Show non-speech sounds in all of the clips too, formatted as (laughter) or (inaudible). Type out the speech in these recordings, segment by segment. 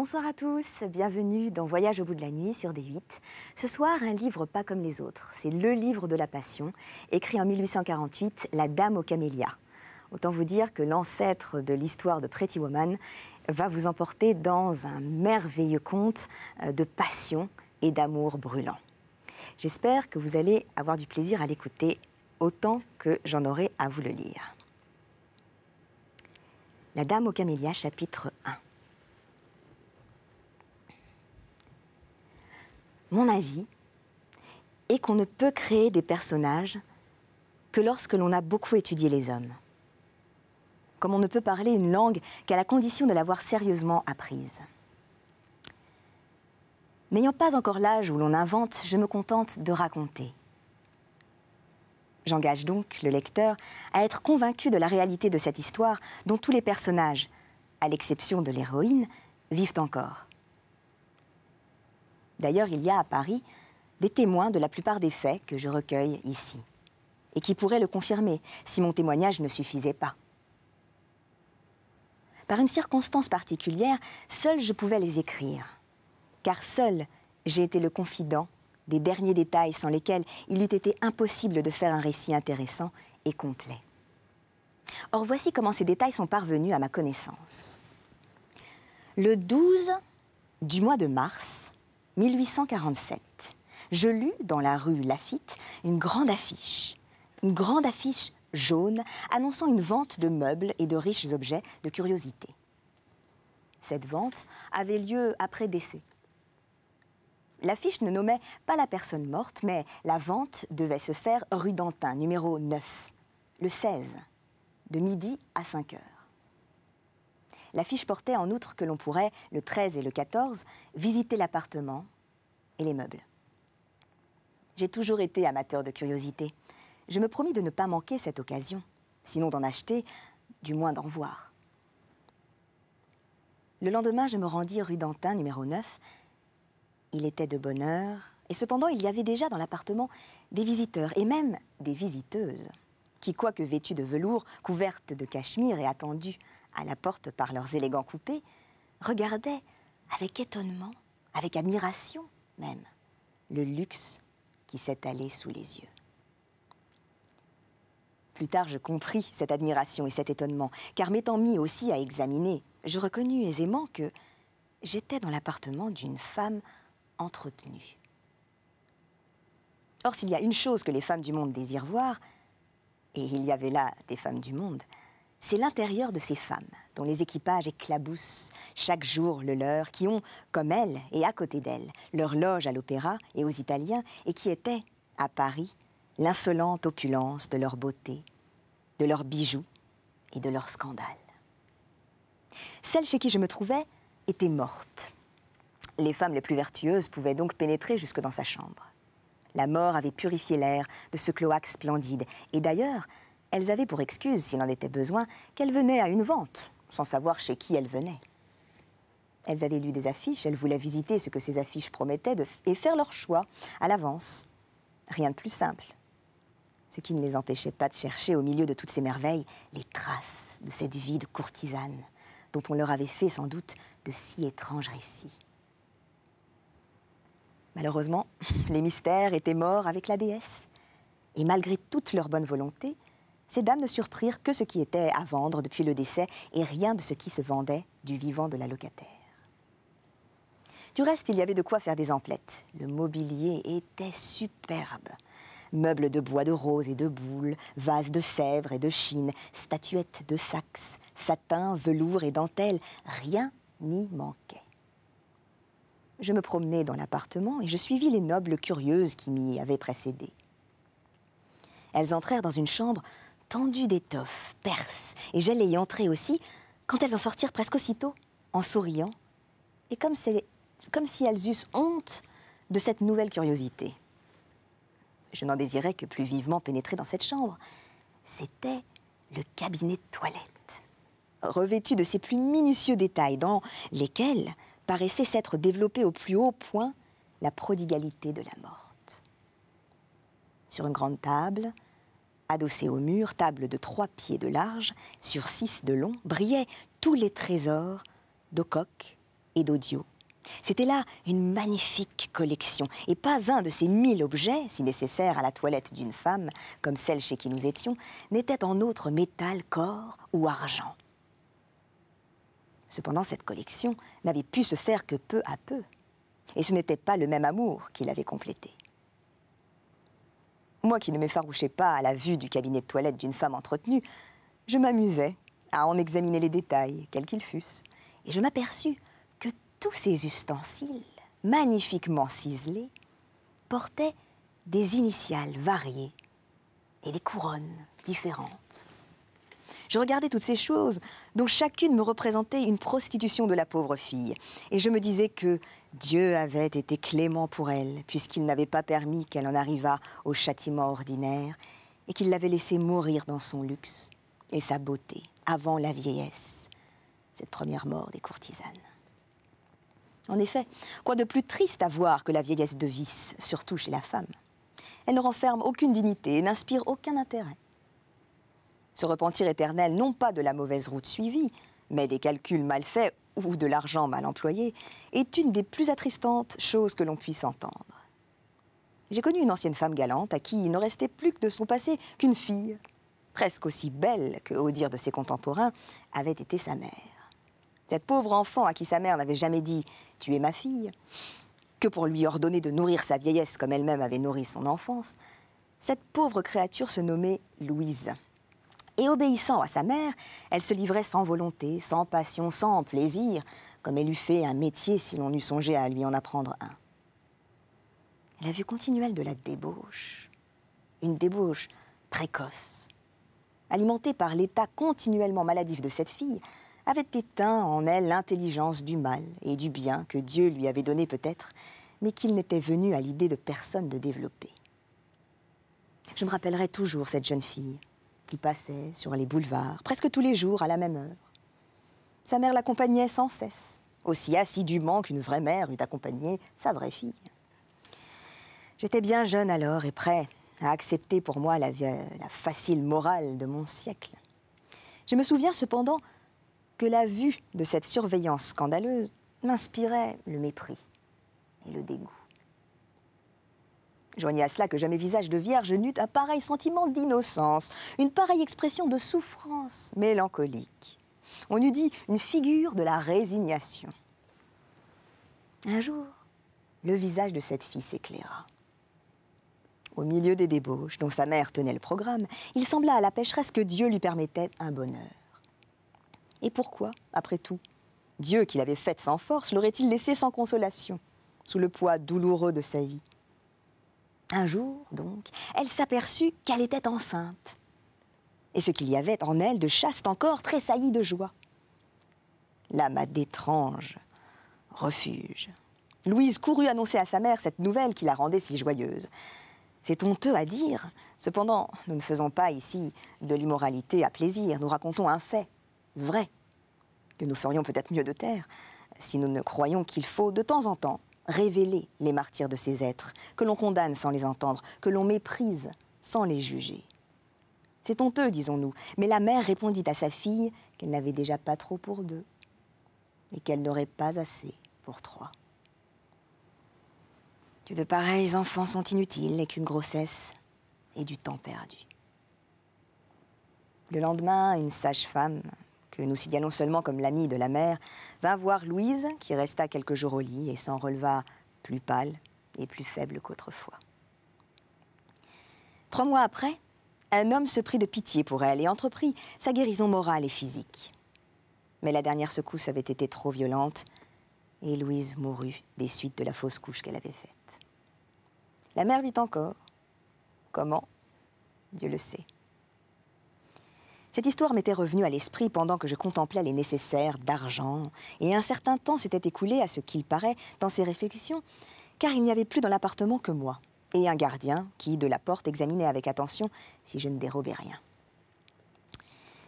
Bonsoir à tous, bienvenue dans Voyage au bout de la nuit sur D8. Ce soir, un livre pas comme les autres, c'est le livre de la passion, écrit en 1848, La Dame aux Camélias. Autant vous dire que l'ancêtre de l'histoire de Pretty Woman va vous emporter dans un merveilleux conte euh, de passion et d'amour brûlant. J'espère que vous allez avoir du plaisir à l'écouter autant que j'en aurai à vous le lire. La Dame aux Camélias, chapitre 1. mon avis, est qu'on ne peut créer des personnages que lorsque l'on a beaucoup étudié les hommes. Comme on ne peut parler une langue qu'à la condition de l'avoir sérieusement apprise. N'ayant pas encore l'âge où l'on invente, je me contente de raconter. J'engage donc le lecteur à être convaincu de la réalité de cette histoire dont tous les personnages, à l'exception de l'héroïne, vivent encore. D'ailleurs, il y a à Paris des témoins de la plupart des faits que je recueille ici, et qui pourraient le confirmer si mon témoignage ne suffisait pas. Par une circonstance particulière, seul je pouvais les écrire, car seul j'ai été le confident des derniers détails sans lesquels il eût été impossible de faire un récit intéressant et complet. Or voici comment ces détails sont parvenus à ma connaissance. Le 12 du mois de mars, 1847, je lus dans la rue Lafitte une grande affiche. Une grande affiche jaune annonçant une vente de meubles et de riches objets de curiosité. Cette vente avait lieu après décès. L'affiche ne nommait pas la personne morte, mais la vente devait se faire rue d'Antin, numéro 9, le 16, de midi à 5 heures. L'affiche portait en outre que l'on pourrait, le 13 et le 14, visiter l'appartement et les meubles. J'ai toujours été amateur de curiosité. Je me promis de ne pas manquer cette occasion, sinon d'en acheter, du moins d'en voir. Le lendemain, je me rendis rue d'Antin, numéro 9. Il était de bonne heure, et cependant, il y avait déjà dans l'appartement des visiteurs, et même des visiteuses, qui, quoique vêtues de velours, couvertes de cachemire et attendues, à la porte par leurs élégants coupés, regardaient avec étonnement, avec admiration même, le luxe qui s'étalait sous les yeux. Plus tard, je compris cette admiration et cet étonnement, car m'étant mis aussi à examiner, je reconnus aisément que j'étais dans l'appartement d'une femme entretenue. Or, s'il y a une chose que les femmes du monde désirent voir, et il y avait là des femmes du monde, c'est l'intérieur de ces femmes, dont les équipages éclaboussent chaque jour le leur, qui ont, comme elles et à côté d'elles, leur loge à l'opéra et aux Italiens, et qui étaient, à Paris, l'insolente opulence de leur beauté, de leurs bijoux et de leurs scandales. Celle chez qui je me trouvais était morte. Les femmes les plus vertueuses pouvaient donc pénétrer jusque dans sa chambre. La mort avait purifié l'air de ce cloaque splendide, et d'ailleurs, elles avaient pour excuse, s'il en était besoin, qu'elles venaient à une vente, sans savoir chez qui elles venaient. Elles avaient lu des affiches, elles voulaient visiter ce que ces affiches promettaient et faire leur choix à l'avance. Rien de plus simple. Ce qui ne les empêchait pas de chercher au milieu de toutes ces merveilles les traces de cette vie de courtisane dont on leur avait fait sans doute de si étranges récits. Malheureusement, (laughs) les mystères étaient morts avec la déesse. Et malgré toute leur bonne volonté, ces dames ne surprirent que ce qui était à vendre depuis le décès et rien de ce qui se vendait du vivant de la locataire. Du reste, il y avait de quoi faire des emplettes. Le mobilier était superbe. Meubles de bois de rose et de boule, vases de sèvres et de chine, statuettes de saxe, satin, velours et dentelle, rien n'y manquait. Je me promenais dans l'appartement et je suivis les nobles curieuses qui m'y avaient précédé. Elles entrèrent dans une chambre tendues d'étoffes, perses, et j'allais y entrer aussi, quand elles en sortirent presque aussitôt, en souriant, et comme, comme si elles eussent honte de cette nouvelle curiosité. Je n'en désirais que plus vivement pénétrer dans cette chambre. C'était le cabinet de toilette, revêtu de ses plus minutieux détails, dans lesquels paraissait s'être développée au plus haut point la prodigalité de la morte. Sur une grande table, Adossé au mur, table de trois pieds de large, sur six de long, brillaient tous les trésors d'Ocoque et d'Audio. C'était là une magnifique collection, et pas un de ces mille objets, si nécessaires à la toilette d'une femme, comme celle chez qui nous étions, n'était en autre métal, corps ou argent. Cependant, cette collection n'avait pu se faire que peu à peu, et ce n'était pas le même amour qui l'avait complétée. Moi qui ne m'effarouchais pas à la vue du cabinet de toilette d'une femme entretenue, je m'amusais à en examiner les détails, quels qu'ils fussent, et je m'aperçus que tous ces ustensiles, magnifiquement ciselés, portaient des initiales variées et des couronnes différentes. Je regardais toutes ces choses dont chacune me représentait une prostitution de la pauvre fille. Et je me disais que Dieu avait été clément pour elle, puisqu'il n'avait pas permis qu'elle en arrivât au châtiment ordinaire, et qu'il l'avait laissée mourir dans son luxe et sa beauté avant la vieillesse, cette première mort des courtisanes. En effet, quoi de plus triste à voir que la vieillesse de vice, surtout chez la femme Elle ne renferme aucune dignité et n'inspire aucun intérêt. Se repentir éternel, non pas de la mauvaise route suivie, mais des calculs mal faits ou de l'argent mal employé, est une des plus attristantes choses que l'on puisse entendre. J'ai connu une ancienne femme galante à qui il ne restait plus que de son passé qu'une fille, presque aussi belle que, au dire de ses contemporains, avait été sa mère. Cette pauvre enfant à qui sa mère n'avait jamais dit « tu es ma fille », que pour lui ordonner de nourrir sa vieillesse comme elle-même avait nourri son enfance, cette pauvre créature se nommait Louise et obéissant à sa mère, elle se livrait sans volonté, sans passion, sans plaisir, comme elle eût fait un métier si l'on eût songé à lui en apprendre un. La vue continuelle de la débauche, une débauche précoce, alimentée par l'état continuellement maladif de cette fille, avait éteint en elle l'intelligence du mal et du bien que Dieu lui avait donné peut-être, mais qu'il n'était venu à l'idée de personne de développer. Je me rappellerai toujours cette jeune fille, qui passait sur les boulevards, presque tous les jours à la même heure. Sa mère l'accompagnait sans cesse, aussi assidûment qu'une vraie mère eût accompagné sa vraie fille. J'étais bien jeune alors et prêt à accepter pour moi la, la facile morale de mon siècle. Je me souviens cependant que la vue de cette surveillance scandaleuse m'inspirait le mépris et le dégoût. Joignez à cela que jamais visage de vierge n'eut un pareil sentiment d'innocence, une pareille expression de souffrance mélancolique. On eût dit une figure de la résignation. Un jour, le visage de cette fille s'éclaira. Au milieu des débauches dont sa mère tenait le programme, il sembla à la pécheresse que Dieu lui permettait un bonheur. Et pourquoi, après tout, Dieu qui l'avait faite sans force l'aurait-il laissée sans consolation, sous le poids douloureux de sa vie un jour, donc, elle s'aperçut qu'elle était enceinte. Et ce qu'il y avait en elle de chaste encore tressaillit de joie. L'âme d'étranges refuge. Louise courut annoncer à sa mère cette nouvelle qui la rendait si joyeuse. C'est honteux à dire. Cependant, nous ne faisons pas ici de l'immoralité à plaisir. Nous racontons un fait, vrai, que nous ferions peut-être mieux de taire si nous ne croyons qu'il faut de temps en temps révéler les martyrs de ces êtres, que l'on condamne sans les entendre, que l'on méprise sans les juger. C'est honteux, disons-nous, mais la mère répondit à sa fille qu'elle n'avait déjà pas trop pour deux, et qu'elle n'aurait pas assez pour trois. Que de pareils enfants sont inutiles et qu'une grossesse est du temps perdu. Le lendemain, une sage-femme que nous signalons seulement comme l'ami de la mère, vint voir Louise, qui resta quelques jours au lit et s'en releva plus pâle et plus faible qu'autrefois. Trois mois après, un homme se prit de pitié pour elle et entreprit sa guérison morale et physique. Mais la dernière secousse avait été trop violente et Louise mourut des suites de la fausse couche qu'elle avait faite. La mère vit encore. Comment Dieu le sait. Cette histoire m'était revenue à l'esprit pendant que je contemplais les nécessaires d'argent, et un certain temps s'était écoulé, à ce qu'il paraît, dans ces réflexions, car il n'y avait plus dans l'appartement que moi, et un gardien qui, de la porte, examinait avec attention si je ne dérobais rien.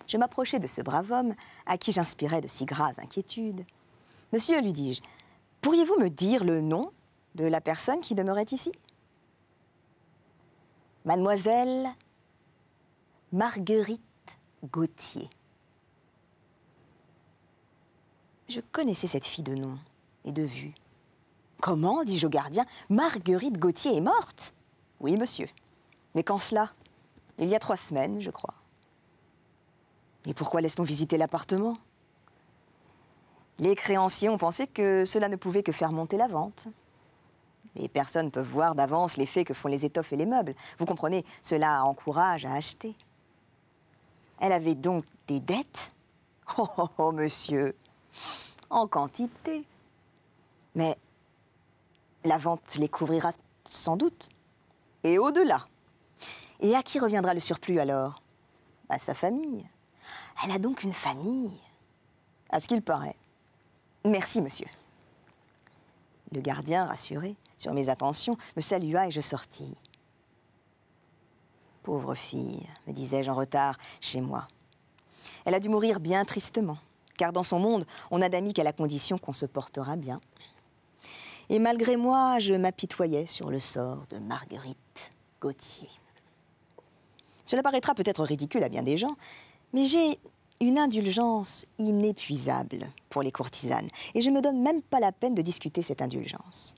Je m'approchai de ce brave homme, à qui j'inspirais de si graves inquiétudes. Monsieur, lui dis-je, pourriez-vous me dire le nom de la personne qui demeurait ici Mademoiselle Marguerite Gauthier. Je connaissais cette fille de nom et de vue. Comment, dis-je au gardien, Marguerite Gauthier est morte Oui, monsieur. Mais quand cela Il y a trois semaines, je crois. Et pourquoi laisse-t-on visiter l'appartement Les créanciers ont pensé que cela ne pouvait que faire monter la vente. Les personnes peuvent voir d'avance l'effet que font les étoffes et les meubles. Vous comprenez, cela encourage à acheter. Elle avait donc des dettes oh, oh, oh, monsieur En quantité. Mais la vente les couvrira sans doute. Et au-delà. Et à qui reviendra le surplus alors À sa famille. Elle a donc une famille. À ce qu'il paraît. Merci, monsieur. Le gardien, rassuré sur mes attentions, me salua et je sortis. Pauvre fille, me disais-je en retard, chez moi. Elle a dû mourir bien tristement, car dans son monde, on n'a d'amis qu'à la condition qu'on se portera bien. Et malgré moi, je m'apitoyais sur le sort de Marguerite Gautier. Cela paraîtra peut-être ridicule à bien des gens, mais j'ai une indulgence inépuisable pour les courtisanes, et je ne me donne même pas la peine de discuter cette indulgence.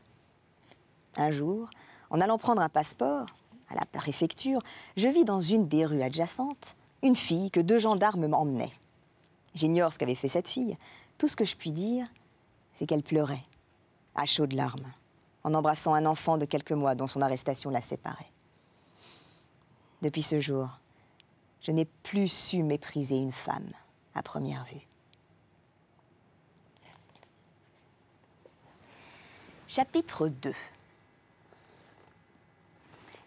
Un jour, en allant prendre un passeport, à la préfecture, je vis dans une des rues adjacentes une fille que deux gendarmes m'emmenaient. J'ignore ce qu'avait fait cette fille. Tout ce que je puis dire, c'est qu'elle pleurait, à chaudes larmes, en embrassant un enfant de quelques mois dont son arrestation la séparait. Depuis ce jour, je n'ai plus su mépriser une femme à première vue. Chapitre 2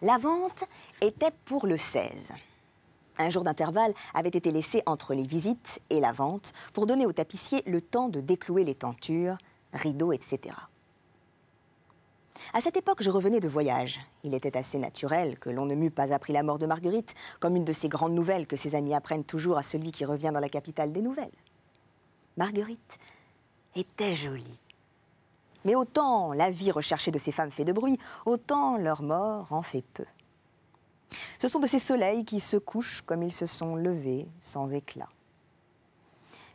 la vente était pour le 16. Un jour d'intervalle avait été laissé entre les visites et la vente pour donner au tapissiers le temps de déclouer les tentures, rideaux, etc. À cette époque, je revenais de voyage. Il était assez naturel que l'on ne m'eût pas appris la mort de Marguerite comme une de ces grandes nouvelles que ses amis apprennent toujours à celui qui revient dans la capitale des nouvelles. Marguerite était jolie. Mais autant la vie recherchée de ces femmes fait de bruit, autant leur mort en fait peu. Ce sont de ces soleils qui se couchent comme ils se sont levés, sans éclat.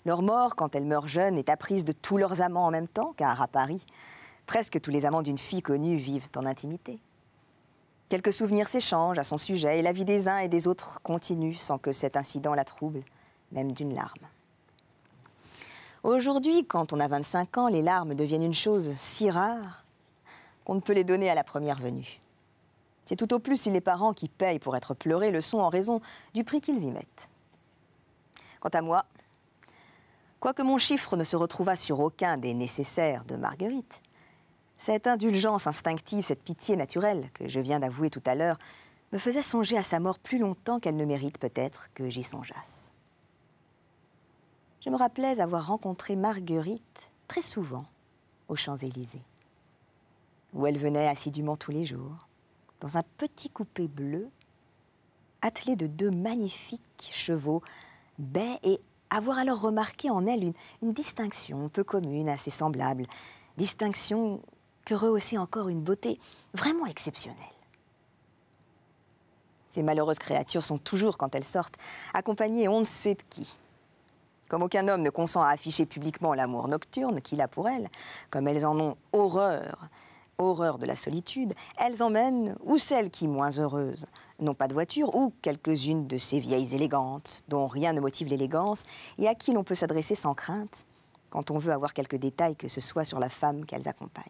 Leur mort, quand elle meurt jeune, est apprise de tous leurs amants en même temps, car à Paris, presque tous les amants d'une fille connue vivent en intimité. Quelques souvenirs s'échangent à son sujet et la vie des uns et des autres continue sans que cet incident la trouble, même d'une larme. Aujourd'hui, quand on a 25 ans, les larmes deviennent une chose si rare qu'on ne peut les donner à la première venue. C'est tout au plus si les parents qui payent pour être pleurés le sont en raison du prix qu'ils y mettent. Quant à moi, quoique mon chiffre ne se retrouvât sur aucun des nécessaires de Marguerite, cette indulgence instinctive, cette pitié naturelle que je viens d'avouer tout à l'heure, me faisait songer à sa mort plus longtemps qu'elle ne mérite peut-être que j'y songeasse je me rappelais avoir rencontré Marguerite très souvent aux Champs-Élysées, où elle venait assidûment tous les jours, dans un petit coupé bleu, attelé de deux magnifiques chevaux, baies, et avoir alors remarqué en elle une, distinction peu commune assez semblable, distinction que rehaussait encore une beauté vraiment exceptionnelle. Ces malheureuses créatures sont toujours, quand elles sortent, accompagnées on ne sait de qui, comme aucun homme ne consent à afficher publiquement l'amour nocturne qu'il a pour elle, comme elles en ont horreur, horreur de la solitude, elles emmènent ou celles qui, moins heureuses, n'ont pas de voiture, ou quelques-unes de ces vieilles élégantes, dont rien ne motive l'élégance, et à qui l'on peut s'adresser sans crainte, quand on veut avoir quelques détails que ce soit sur la femme qu'elles accompagnent.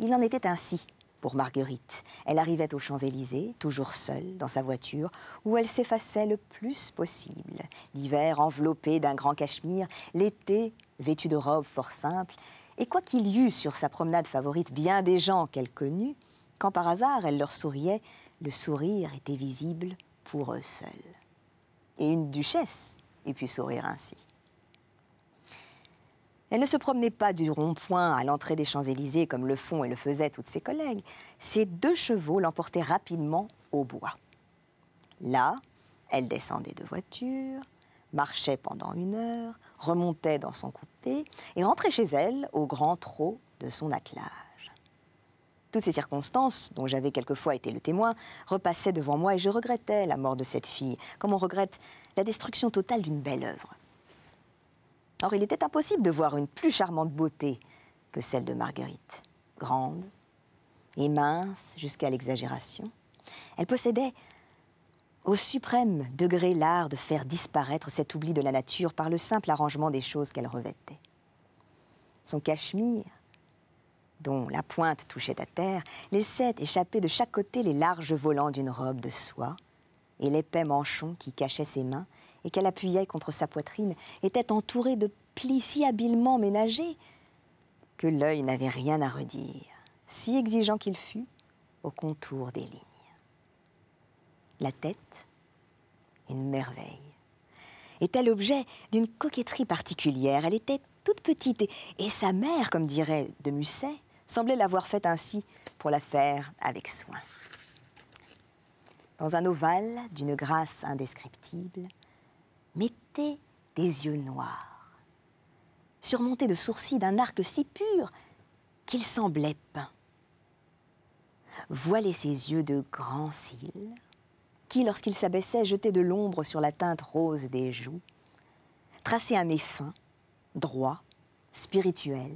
Il en était ainsi pour Marguerite. Elle arrivait aux Champs-Élysées, toujours seule, dans sa voiture, où elle s'effaçait le plus possible. L'hiver enveloppé d'un grand cachemire, l'été vêtue de robes fort simples. Et quoi qu'il y eût sur sa promenade favorite bien des gens qu'elle connut, quand par hasard elle leur souriait, le sourire était visible pour eux seuls. Et une duchesse eût pu sourire ainsi. Elle ne se promenait pas du rond-point à l'entrée des Champs-Élysées comme le font et le faisaient toutes ses collègues. Ses deux chevaux l'emportaient rapidement au bois. Là, elle descendait de voiture, marchait pendant une heure, remontait dans son coupé et rentrait chez elle au grand trot de son attelage. Toutes ces circonstances, dont j'avais quelquefois été le témoin, repassaient devant moi et je regrettais la mort de cette fille, comme on regrette la destruction totale d'une belle œuvre. Or, il était impossible de voir une plus charmante beauté que celle de Marguerite. Grande et mince jusqu'à l'exagération, elle possédait au suprême degré l'art de faire disparaître cet oubli de la nature par le simple arrangement des choses qu'elle revêtait. Son cachemire, dont la pointe touchait à terre, laissait échapper de chaque côté les larges volants d'une robe de soie et l'épais manchon qui cachait ses mains et qu'elle appuyait contre sa poitrine était entourée de plis si habilement ménagés que l'œil n'avait rien à redire, si exigeant qu'il fût, au contour des lignes. La tête, une merveille, était l'objet d'une coquetterie particulière. Elle était toute petite et, sa mère, comme dirait de Musset, semblait l'avoir faite ainsi pour la faire avec soin. Dans un ovale d'une grâce indescriptible, Mettez des yeux noirs, surmontés de sourcils d'un arc si pur qu'il semblait peint. Voilez ses yeux de grands cils, qui, lorsqu'il s'abaissait, jetaient de l'ombre sur la teinte rose des joues, Tracez un nez fin, droit, spirituel,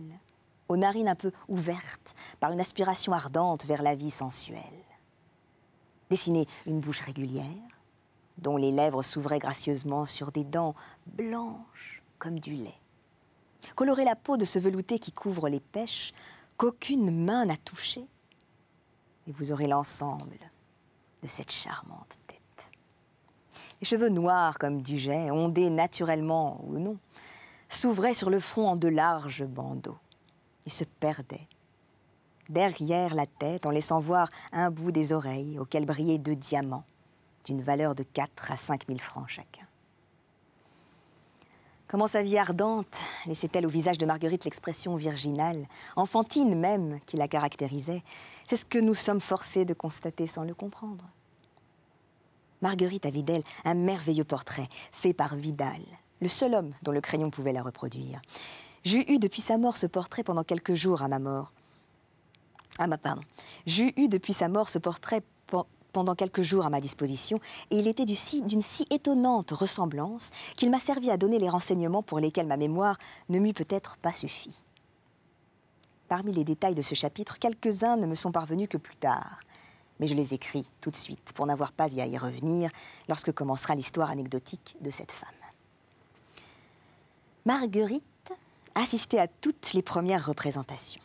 aux narines un peu ouvertes par une aspiration ardente vers la vie sensuelle. Dessinez une bouche régulière, dont les lèvres s'ouvraient gracieusement sur des dents blanches comme du lait. Colorez la peau de ce velouté qui couvre les pêches qu'aucune main n'a touché. Et vous aurez l'ensemble de cette charmante tête. Les cheveux noirs comme du jet, ondés naturellement ou non, s'ouvraient sur le front en de larges bandeaux et se perdaient derrière la tête en laissant voir un bout des oreilles auxquelles brillaient deux diamants d'une valeur de 4 à 5 000 francs chacun. Comment sa vie ardente laissait-elle au visage de Marguerite l'expression virginale, enfantine même, qui la caractérisait C'est ce que nous sommes forcés de constater sans le comprendre. Marguerite avait d'elle un merveilleux portrait fait par Vidal, le seul homme dont le crayon pouvait la reproduire. J'eus eu depuis sa mort ce portrait pendant quelques jours à ma mort. Ah ma pardon. J'eus eu depuis sa mort ce portrait pendant quelques jours à ma disposition et il était d'une si, si étonnante ressemblance qu'il m'a servi à donner les renseignements pour lesquels ma mémoire ne m'eût peut-être pas suffi. Parmi les détails de ce chapitre, quelques-uns ne me sont parvenus que plus tard. Mais je les écris tout de suite pour n'avoir pas à y revenir lorsque commencera l'histoire anecdotique de cette femme. Marguerite assistait à toutes les premières représentations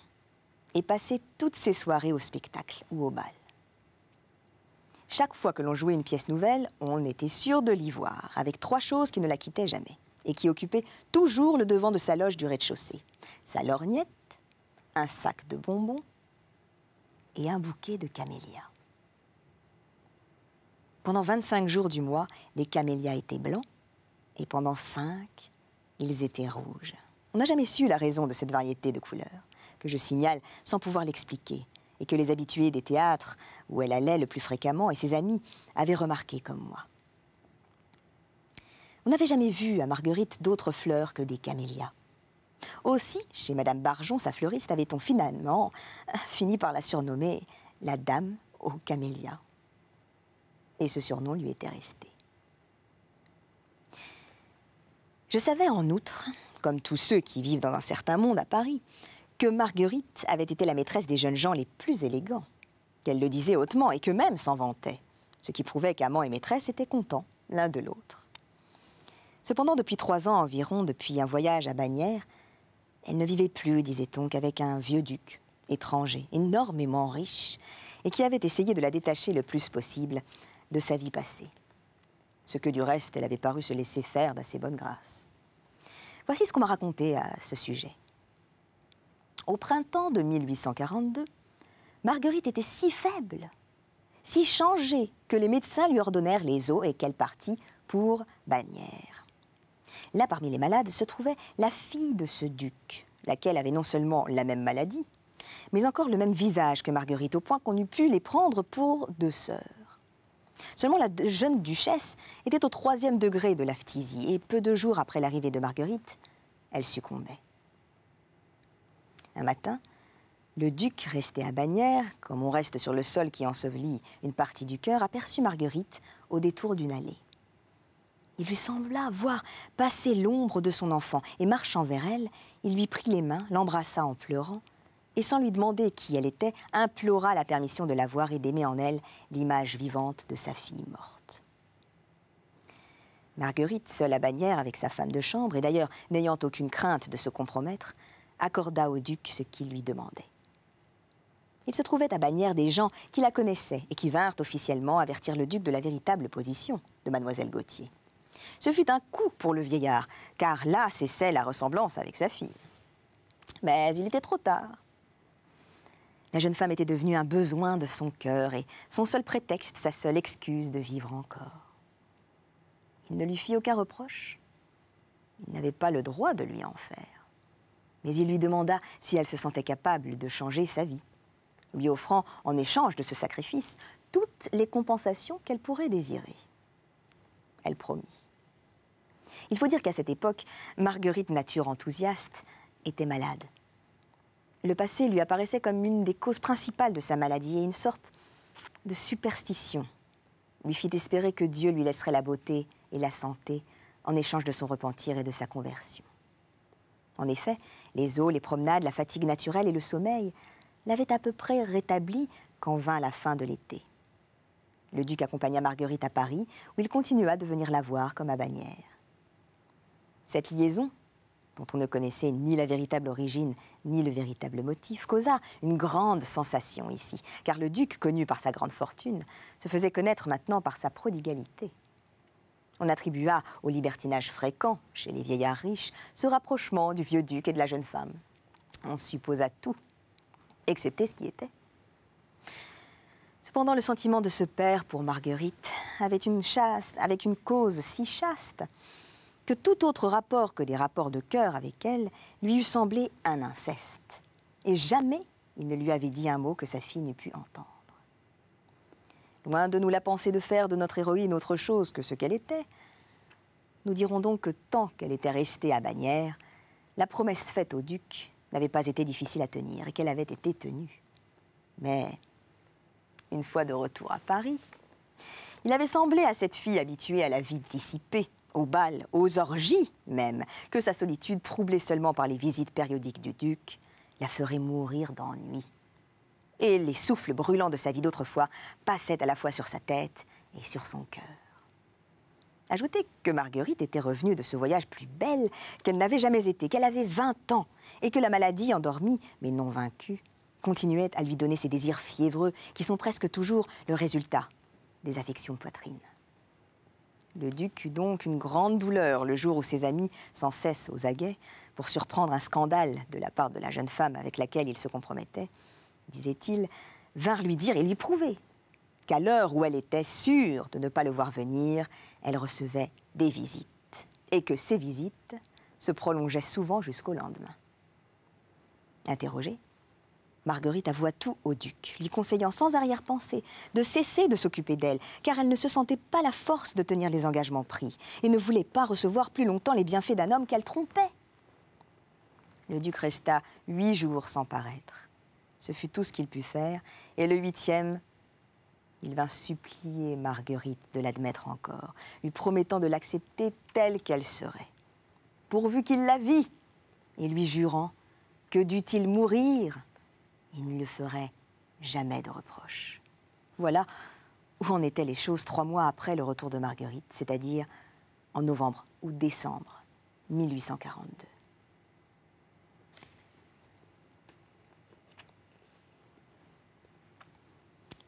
et passait toutes ses soirées au spectacle ou au bal. Chaque fois que l'on jouait une pièce nouvelle, on était sûr de l'y voir, avec trois choses qui ne la quittaient jamais et qui occupaient toujours le devant de sa loge du rez-de-chaussée. Sa lorgnette, un sac de bonbons et un bouquet de camélias. Pendant 25 jours du mois, les camélias étaient blancs et pendant 5, ils étaient rouges. On n'a jamais su la raison de cette variété de couleurs, que je signale sans pouvoir l'expliquer et que les habitués des théâtres où elle allait le plus fréquemment et ses amis avaient remarqué comme moi. On n'avait jamais vu à Marguerite d'autres fleurs que des camélias. Aussi, chez Madame Barjon, sa fleuriste, avait-on finalement fini par la surnommer la Dame aux camélias. Et ce surnom lui était resté. Je savais en outre, comme tous ceux qui vivent dans un certain monde à Paris, que Marguerite avait été la maîtresse des jeunes gens les plus élégants, qu'elle le disait hautement et que même s'en vantait, ce qui prouvait qu'amant et maîtresse étaient contents l'un de l'autre. Cependant, depuis trois ans environ, depuis un voyage à Bagnères, elle ne vivait plus, disait-on, qu'avec un vieux duc, étranger, énormément riche, et qui avait essayé de la détacher le plus possible de sa vie passée. Ce que du reste elle avait paru se laisser faire d'assez bonne grâce. Voici ce qu'on m'a raconté à ce sujet. Au printemps de 1842, Marguerite était si faible, si changée, que les médecins lui ordonnèrent les os et qu'elle partit pour Bagnères. Là, parmi les malades, se trouvait la fille de ce duc, laquelle avait non seulement la même maladie, mais encore le même visage que Marguerite, au point qu'on eût pu les prendre pour deux sœurs. Seulement la jeune duchesse était au troisième degré de la phtisie, et peu de jours après l'arrivée de Marguerite, elle succombait un matin, le duc, resté à Bagnères, comme on reste sur le sol qui ensevelit une partie du cœur, aperçut Marguerite au détour d'une allée. Il lui sembla voir passer l'ombre de son enfant, et marchant vers elle, il lui prit les mains, l'embrassa en pleurant, et sans lui demander qui elle était, implora la permission de la voir et d'aimer en elle l'image vivante de sa fille morte. Marguerite, seule à Bagnères avec sa femme de chambre, et d'ailleurs n'ayant aucune crainte de se compromettre, accorda au duc ce qu'il lui demandait. Il se trouvait à bannière des gens qui la connaissaient et qui vinrent officiellement avertir le duc de la véritable position de mademoiselle Gauthier. Ce fut un coup pour le vieillard, car là cessait la ressemblance avec sa fille. Mais il était trop tard. La jeune femme était devenue un besoin de son cœur et son seul prétexte, sa seule excuse de vivre encore. Il ne lui fit aucun reproche. Il n'avait pas le droit de lui en faire mais il lui demanda si elle se sentait capable de changer sa vie, lui offrant en échange de ce sacrifice toutes les compensations qu'elle pourrait désirer. Elle promit. Il faut dire qu'à cette époque, Marguerite, nature enthousiaste, était malade. Le passé lui apparaissait comme une des causes principales de sa maladie et une sorte de superstition lui fit espérer que Dieu lui laisserait la beauté et la santé en échange de son repentir et de sa conversion. En effet, les eaux, les promenades, la fatigue naturelle et le sommeil l'avaient à peu près rétabli quand vint la fin de l'été. Le duc accompagna Marguerite à Paris, où il continua de venir la voir comme à Bannière. Cette liaison, dont on ne connaissait ni la véritable origine ni le véritable motif, causa une grande sensation ici, car le duc, connu par sa grande fortune, se faisait connaître maintenant par sa prodigalité. On attribua au libertinage fréquent chez les vieillards riches ce rapprochement du vieux duc et de la jeune femme. On supposa tout, excepté ce qui était. Cependant, le sentiment de ce père pour Marguerite avait une, avec une cause si chaste que tout autre rapport que des rapports de cœur avec elle lui eût semblé un inceste. Et jamais il ne lui avait dit un mot que sa fille n'eût pu entendre. Loin de nous la penser de faire de notre héroïne autre chose que ce qu'elle était. Nous dirons donc que tant qu'elle était restée à Bagnères, la promesse faite au duc n'avait pas été difficile à tenir et qu'elle avait été tenue. Mais, une fois de retour à Paris, il avait semblé à cette fille habituée à la vie dissipée, aux bals, aux orgies même, que sa solitude, troublée seulement par les visites périodiques du duc, la ferait mourir d'ennui et les souffles brûlants de sa vie d'autrefois passaient à la fois sur sa tête et sur son cœur. Ajoutez que Marguerite était revenue de ce voyage plus belle qu'elle n'avait jamais été, qu'elle avait 20 ans, et que la maladie, endormie mais non vaincue, continuait à lui donner ses désirs fiévreux qui sont presque toujours le résultat des affections de poitrine. Le duc eut donc une grande douleur le jour où ses amis, sans cesse aux aguets, pour surprendre un scandale de la part de la jeune femme avec laquelle il se compromettait, disait-il, vinrent lui dire et lui prouver qu'à l'heure où elle était sûre de ne pas le voir venir, elle recevait des visites, et que ces visites se prolongeaient souvent jusqu'au lendemain. Interrogée, Marguerite avoua tout au duc, lui conseillant sans arrière-pensée de cesser de s'occuper d'elle, car elle ne se sentait pas la force de tenir les engagements pris, et ne voulait pas recevoir plus longtemps les bienfaits d'un homme qu'elle trompait. Le duc resta huit jours sans paraître ce fut tout ce qu'il put faire. Et le huitième, il vint supplier Marguerite de l'admettre encore, lui promettant de l'accepter telle qu'elle serait. Pourvu qu'il la vît, et lui jurant que dût-il mourir, il ne le ferait jamais de reproche. Voilà où en étaient les choses trois mois après le retour de Marguerite, c'est-à-dire en novembre ou décembre 1842.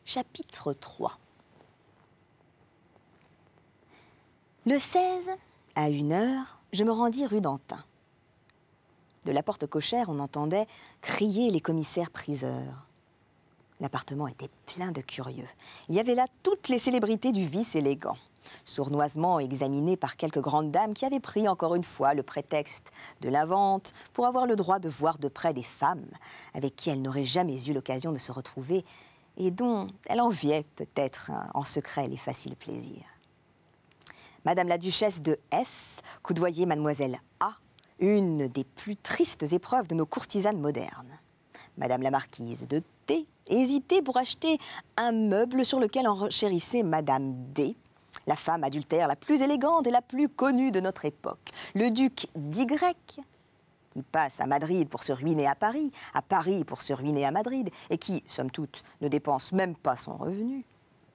chapitre 3. Le 16, à une heure, je me rendis rue d'Antin. De la porte cochère, on entendait crier les commissaires priseurs. L'appartement était plein de curieux. Il y avait là toutes les célébrités du vice élégant, sournoisement examinées par quelques grandes dames qui avaient pris encore une fois le prétexte de la vente pour avoir le droit de voir de près des femmes avec qui elles n'auraient jamais eu l'occasion de se retrouver et dont elle enviait peut-être hein, en secret les faciles plaisirs. Madame la duchesse de F coudoyait mademoiselle A, une des plus tristes épreuves de nos courtisanes modernes. Madame la marquise de T hésitait pour acheter un meuble sur lequel enchérissait Madame D, la femme adultère la plus élégante et la plus connue de notre époque. Le duc d'Y qui passe à Madrid pour se ruiner à Paris, à Paris pour se ruiner à Madrid, et qui, somme toute, ne dépense même pas son revenu,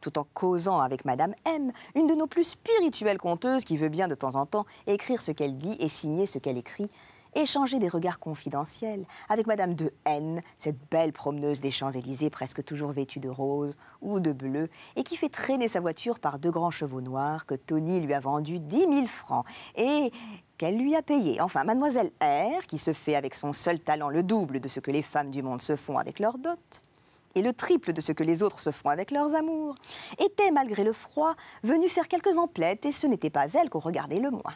tout en causant avec Madame M, une de nos plus spirituelles conteuses qui veut bien de temps en temps écrire ce qu'elle dit et signer ce qu'elle écrit, échanger des regards confidentiels avec Madame de N, cette belle promeneuse des Champs-Élysées presque toujours vêtue de rose ou de bleu et qui fait traîner sa voiture par deux grands chevaux noirs que Tony lui a vendus 10 000 francs et qu'elle lui a payé. Enfin, Mademoiselle R, qui se fait avec son seul talent le double de ce que les femmes du monde se font avec leur dot, et le triple de ce que les autres se font avec leurs amours, était, malgré le froid, venue faire quelques emplettes, et ce n'était pas elle qu'on regardait le moins.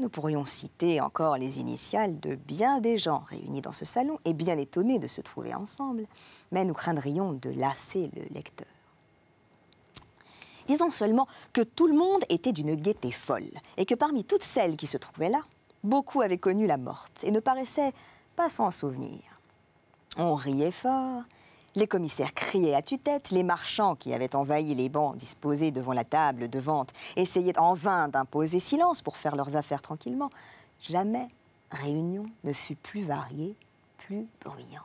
Nous pourrions citer encore les initiales de bien des gens réunis dans ce salon et bien étonnés de se trouver ensemble, mais nous craindrions de lasser le lecteur. Disons seulement que tout le monde était d'une gaieté folle et que parmi toutes celles qui se trouvaient là, beaucoup avaient connu la morte et ne paraissaient pas s'en souvenir. On riait fort, les commissaires criaient à tue-tête, les marchands qui avaient envahi les bancs disposés devant la table de vente essayaient en vain d'imposer silence pour faire leurs affaires tranquillement. Jamais réunion ne fut plus variée, plus bruyante.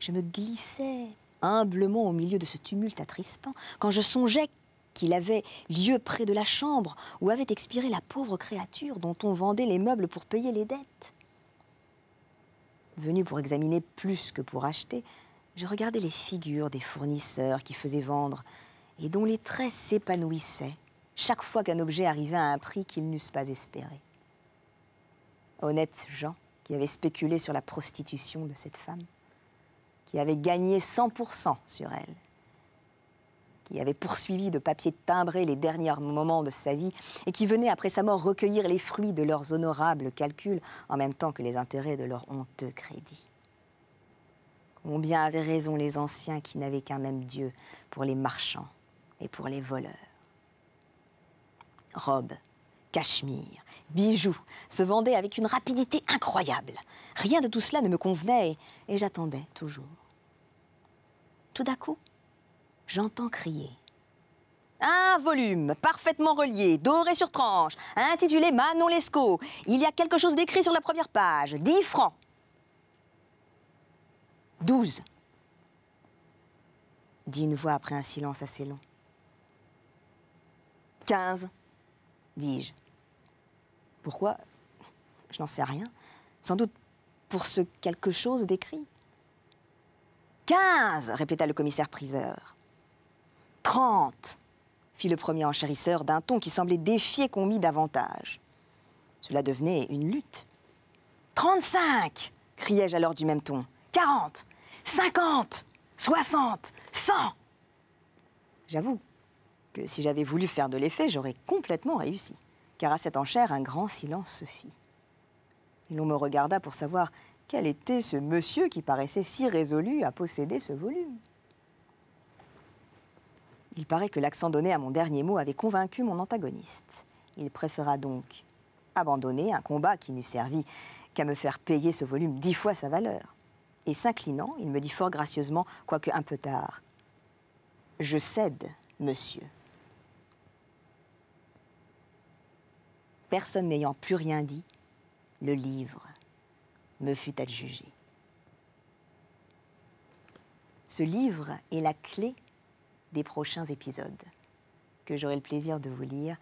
Je me glissais humblement au milieu de ce tumulte attristant quand je songeais qu'il avait lieu près de la chambre où avait expiré la pauvre créature dont on vendait les meubles pour payer les dettes. Venu pour examiner plus que pour acheter, je regardais les figures des fournisseurs qui faisaient vendre et dont les traits s'épanouissaient chaque fois qu'un objet arrivait à un prix qu'ils n'eussent pas espéré. Honnêtes gens qui avaient spéculé sur la prostitution de cette femme, qui avaient gagné 100% sur elle, qui avait poursuivi de papier timbré les derniers moments de sa vie et qui venait après sa mort recueillir les fruits de leurs honorables calculs en même temps que les intérêts de leur honteux crédit. Mon bien avait raison les anciens qui n'avaient qu'un même Dieu pour les marchands et pour les voleurs. Robes, cachemire, bijoux se vendaient avec une rapidité incroyable. Rien de tout cela ne me convenait et, j'attendais toujours. Tout d'un coup, j'entends crier. Un volume parfaitement relié, doré sur tranche, intitulé Manon Lescaut. Il y a quelque chose d'écrit sur la première page. 10 francs. Douze dit une voix après un silence assez long. Quinze dis-je. Pourquoi Je n'en sais rien. Sans doute pour ce quelque chose décrit. Quinze répéta le commissaire-priseur. Trente fit le premier enchérisseur d'un ton qui semblait défier qu'on mit davantage. Cela devenait une lutte. Trente-cinq criai-je alors du même ton. 40, 50, 60, 100. J'avoue que si j'avais voulu faire de l'effet, j'aurais complètement réussi, car à cette enchère, un grand silence se fit. Et l'on me regarda pour savoir quel était ce monsieur qui paraissait si résolu à posséder ce volume. Il paraît que l'accent donné à mon dernier mot avait convaincu mon antagoniste. Il préféra donc abandonner un combat qui n'eût servi qu'à me faire payer ce volume dix fois sa valeur et s'inclinant, il me dit fort gracieusement, quoique un peu tard Je cède, monsieur. Personne n'ayant plus rien dit, le livre me fut adjugé. Ce livre est la clé des prochains épisodes que j'aurai le plaisir de vous lire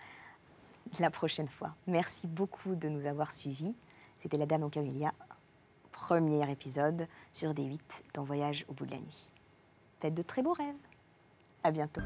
la prochaine fois. Merci beaucoup de nous avoir suivis. C'était la Dame au camélias premier épisode sur des 8 dans Voyage au bout de la nuit. Faites de très beaux rêves. À bientôt.